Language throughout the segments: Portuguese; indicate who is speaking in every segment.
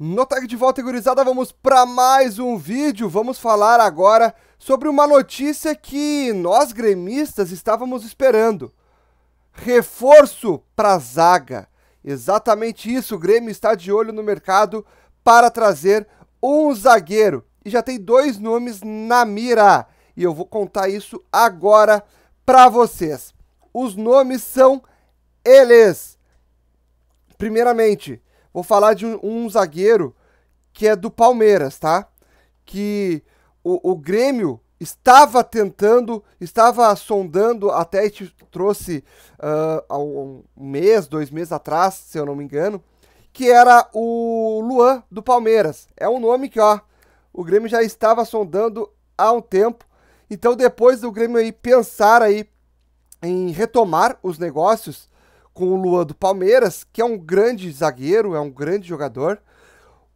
Speaker 1: No Tag de Volta, gurizada, vamos para mais um vídeo. Vamos falar agora sobre uma notícia que nós gremistas estávamos esperando. Reforço para zaga. Exatamente isso, o Grêmio está de olho no mercado para trazer um zagueiro. E já tem dois nomes na mira. E eu vou contar isso agora para vocês. Os nomes são eles. Primeiramente, Vou falar de um, um zagueiro que é do Palmeiras, tá? Que o, o Grêmio estava tentando, estava sondando, até te trouxe uh, há um mês, dois meses atrás, se eu não me engano, que era o Luan do Palmeiras. É um nome que, ó, o Grêmio já estava sondando há um tempo. Então, depois do Grêmio aí pensar aí em retomar os negócios, com o Luan do Palmeiras, que é um grande zagueiro, é um grande jogador.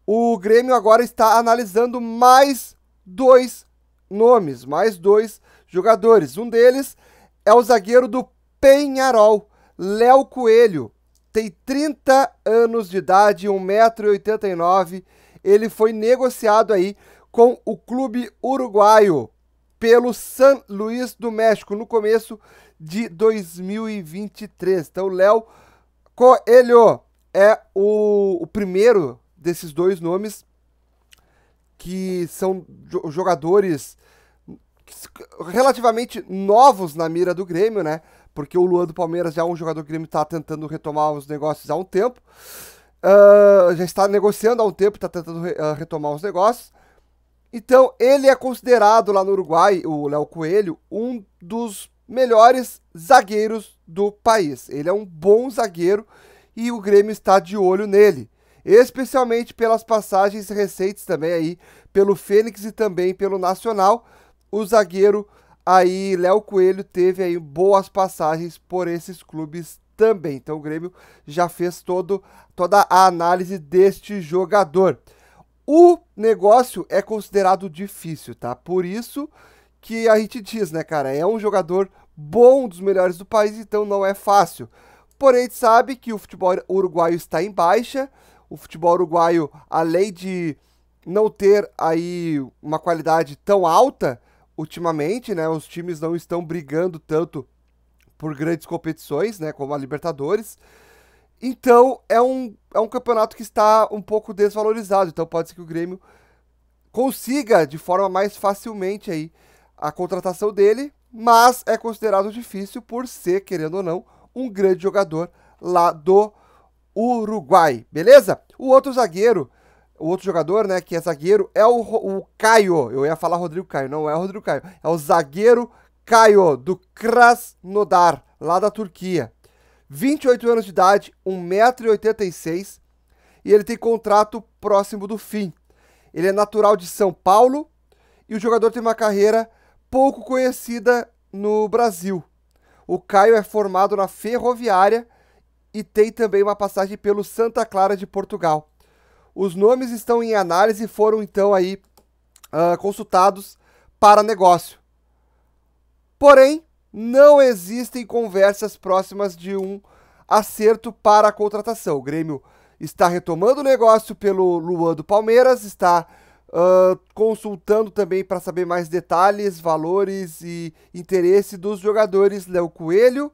Speaker 1: O Grêmio agora está analisando mais dois nomes, mais dois jogadores. Um deles é o zagueiro do Penharol, Léo Coelho. Tem 30 anos de idade, 1,89m. Ele foi negociado aí com o clube uruguaio pelo San Luís do México no começo de 2023. Então, Léo Coelho é o, o primeiro desses dois nomes que são jogadores relativamente novos na mira do Grêmio, né? Porque o Luan do Palmeiras já é um jogador que o Grêmio está tentando retomar os negócios há um tempo. Uh, já está negociando há um tempo, está tentando re ah, retomar os negócios. Então, ele é considerado lá no Uruguai, o Léo Coelho, um dos melhores zagueiros do país. Ele é um bom zagueiro e o Grêmio está de olho nele, especialmente pelas passagens recentes também aí pelo Fênix e também pelo Nacional. O zagueiro aí Léo Coelho teve aí boas passagens por esses clubes também. Então o Grêmio já fez todo toda a análise deste jogador. O negócio é considerado difícil, tá? Por isso que a gente diz, né, cara? É um jogador bom, um dos melhores do país, então não é fácil. Porém, a gente sabe que o futebol uruguaio está em baixa. O futebol uruguaio, além de não ter aí uma qualidade tão alta ultimamente, né? Os times não estão brigando tanto por grandes competições, né? Como a Libertadores. Então, é um, é um campeonato que está um pouco desvalorizado. Então, pode ser que o Grêmio consiga de forma mais facilmente aí a contratação dele, mas é considerado difícil por ser, querendo ou não, um grande jogador lá do Uruguai, beleza? O outro zagueiro, o outro jogador, né, que é zagueiro, é o, o Caio. Eu ia falar Rodrigo Caio, não é o Rodrigo Caio, é o zagueiro Caio do Krasnodar, lá da Turquia, 28 anos de idade, 1,86m, e ele tem contrato próximo do fim. Ele é natural de São Paulo e o jogador tem uma carreira pouco conhecida no Brasil. O Caio é formado na Ferroviária e tem também uma passagem pelo Santa Clara de Portugal. Os nomes estão em análise e foram então aí uh, consultados para negócio. Porém, não existem conversas próximas de um acerto para a contratação. O Grêmio está retomando o negócio pelo Luan do Palmeiras, está uh, consultando também para saber mais detalhes, valores e interesse dos jogadores Léo Coelho,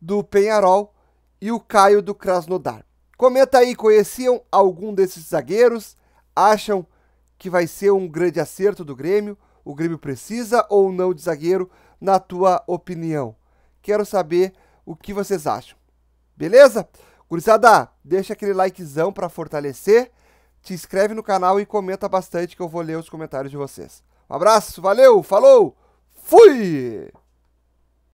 Speaker 1: do Penharol e o Caio do Krasnodar. Comenta aí, conheciam algum desses zagueiros? Acham que vai ser um grande acerto do Grêmio? O Grêmio precisa ou não de zagueiro? na tua opinião. Quero saber o que vocês acham. Beleza? Curizada, deixa aquele likezão para fortalecer, te inscreve no canal e comenta bastante que eu vou ler os comentários de vocês. Um abraço, valeu, falou, fui!